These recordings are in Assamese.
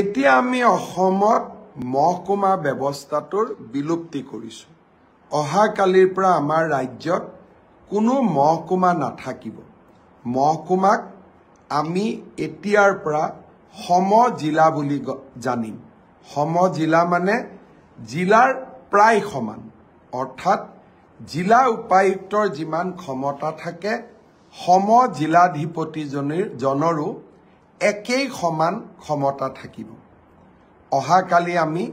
এতিয়া আমি অসমত মহকুমা ব্যৱস্থাটোৰ বিলুপ্তি কৰিছোঁ অহাকালিৰ পৰা আমাৰ ৰাজ্যত কোনো মহকুমা নাথাকিব মহকুমাক আমি এতিয়াৰ পৰা সম জিলা বুলি জানিম সম জিলা মানে জিলাৰ প্ৰায় সমান অৰ্থাৎ জিলা উপায়ুক্তৰ যিমান ক্ষমতা থাকে সম সমজিলাধিপতিজনীৰ জনৰো একেই সমান ক্ষমতা থাকিব অহাকালি আমি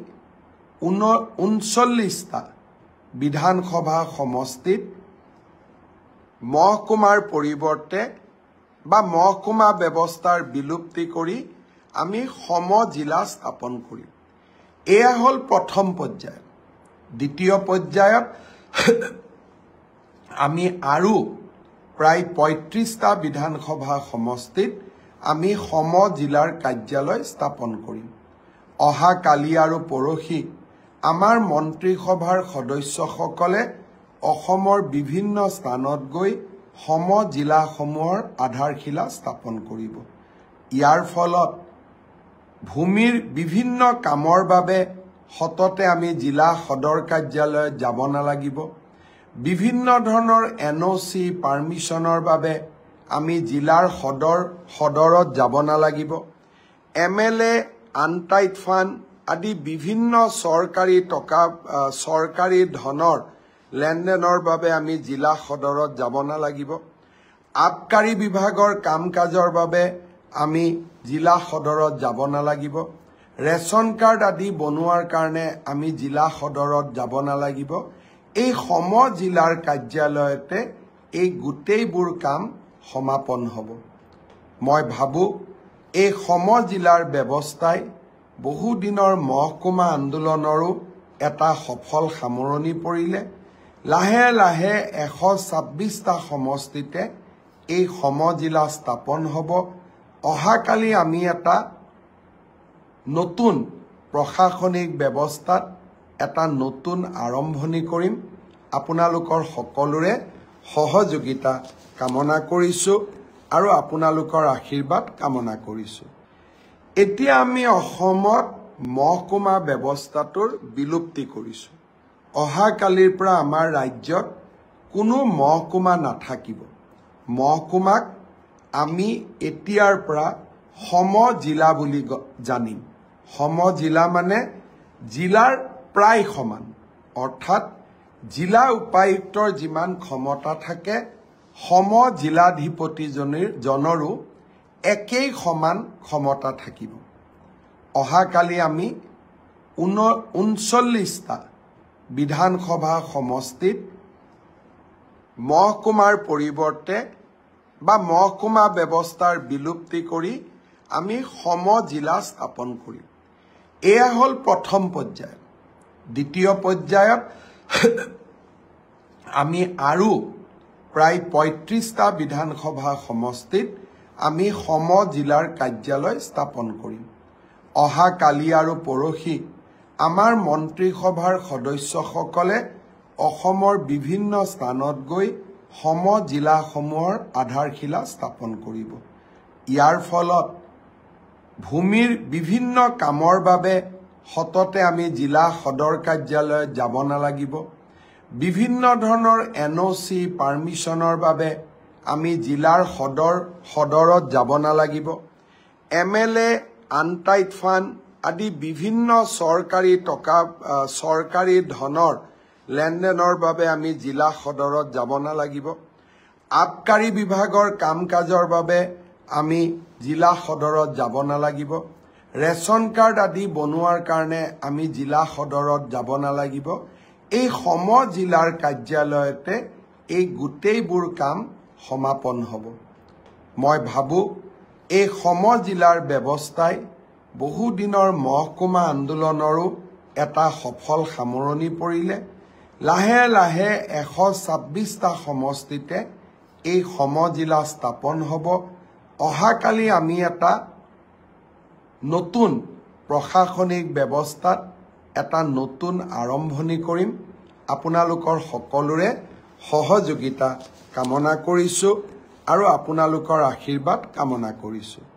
ঊন ঊনচল্লিছটা বিধানসভা সমষ্টিত মহকুমাৰ পৰিৱৰ্তে বা মহকুমা ব্যৱস্থাৰ বিলুপ্তি কৰি আমি সম জিলা স্থাপন কৰিম এয়া হ'ল প্ৰথম পৰ্যায় দ্বিতীয় পৰ্যায়ত আমি আৰু প্ৰায় পঁয়ত্ৰিছটা বিধানসভা সমষ্টিত আমি সম জিলাৰ কাৰ্যালয় স্থাপন কৰিম অহা কালি আৰু পৰহি আমাৰ মন্ত্ৰীসভাৰ সদস্যসকলে অসমৰ বিভিন্ন স্থানত গৈ সম জিলাসমূহৰ আধাৰশিলা স্থাপন কৰিব ইয়াৰ ফলত ভূমিৰ বিভিন্ন কামৰ বাবে সততে আমি জিলা সদৰ কাৰ্যালয়ত যাব নালাগিব বিভিন্ন ধৰণৰ এন অ' চি পাৰ্মিশ্যনৰ বাবে আমি জিলাৰ সদৰ সদৰত যাব নালাগিব MLA untied fund আদি বিভিন্ন চৰকাৰী টকা চৰকাৰী ধনৰ লেনদেনৰ বাবে আমি জিলা সদৰত যাব নালাগিব আবকাৰী বিভাগৰ কাম কাজৰ বাবে আমি জিলা সদৰত যাব নালাগিব ৰেচন কাৰ্ড আদি বনোৱাৰ কাৰণে আমি জিলা সদৰত যাব নালাগিব এই সম জিলাৰ কাৰ্যালয়তে এই গোটেইবোৰ কাম সমাপন হ'ব মই ভাবোঁ এই সম জিলাৰ ব্যৱস্থাই বহুদিনৰ মহকুমা আন্দোলনৰো এটা সফল সামৰণি পৰিলে লাহে লাহে এশ ছাব্বিছটা সমষ্টিতে এই সম জিলা স্থাপন হ'ব অহাকালি আমি এটা নতুন প্ৰশাসনিক ব্যৱস্থাত এটা নতুন আৰম্ভণি কৰিম আপোনালোকৰ সকলোৰে সহযোগিতা কামনা কৰিছোঁ আৰু আপোনালোকৰ আশীৰ্বাদ কামনা কৰিছোঁ এতিয়া আমি অসমত মহকুমা ব্যৱস্থাটোৰ বিলুপ্তি কৰিছোঁ অহাকালিৰ পৰা আমাৰ ৰাজ্যত কোনো মহকুমা নাথাকিব মহকুমাক আমি এতিয়াৰ পৰা সম জিলা বুলি জানিম সম জিলা মানে জিলাৰ প্ৰায় সমান অৰ্থাৎ জিলা উপায়ুক্তৰ যিমান ক্ষমতা থাকে সম জিলাধিপতিজনীৰ জনৰো একেই সমান ক্ষমতা থাকিব অহাকালি আমি ঊন ঊনচল্লিছটা বিধানসভা সমষ্টিত মহকুমাৰ পৰিৱৰ্তে বা মহকুমা ব্যৱস্থাৰ বিলুপ্তি কৰি আমি সম জিলা স্থাপন কৰিম এয়া হ'ল প্ৰথম পৰ্যায় দ্বিতীয় পৰ্যায়ত আমি আৰু প্ৰায় পঁয়ত্ৰিছটা বিধানসভা সমষ্টিত আমি সম জিলাৰ কাৰ্যালয় স্থাপন কৰিম অহাকালি আৰু পৰহি আমাৰ মন্ত্ৰীসভাৰ সদস্যসকলে অসমৰ বিভিন্ন স্থানত গৈ সম জিলাসমূহৰ আধাৰশিলা স্থাপন কৰিব ইয়াৰ ফলত ভূমিৰ বিভিন্ন কামৰ বাবে সততে আমি জিলা সদৰ কাৰ্যালয়ত যাব নালাগিব বিভিন্ন ধৰণৰ এন অ' চি পাৰ্মিশ্যনৰ বাবে আমি জিলাৰ সদৰ সদৰত যাব নালাগিব MLA untied fund আদি বিভিন্ন চৰকাৰী টকা চৰকাৰী ধনৰ লেনদেনৰ বাবে আমি জিলা সদৰত যাব নালাগিব আবকাৰী বিভাগৰ কাম কাজৰ বাবে আমি জিলা সদৰত যাব নালাগিব ৰেচন কাৰ্ড আদি বনোৱাৰ কাৰণে আমি জিলা সদৰত যাব নালাগিব এই সম জিলাৰ কাৰ্যালয়তে এই গোটেইবোৰ কাম সমাপন হ'ব মই ভাবোঁ এই সম জিলাৰ ব্যৱস্থাই বহুদিনৰ মহকুমা আন্দোলনৰো এটা সফল সামৰণি পৰিলে লাহে লাহে এশ ছাব্বিছটা সমষ্টিতে এই সম জিলা স্থাপন হ'ব অহাকালি আমি এটা নতুন প্ৰশাসনিক ব্যৱস্থাত এটা নতুন আৰম্ভণি কৰিম আপোনালোকৰ সকলোৰে সহযোগিতা কামনা কৰিছোঁ আৰু আপোনালোকৰ আশীৰ্বাদ কামনা কৰিছোঁ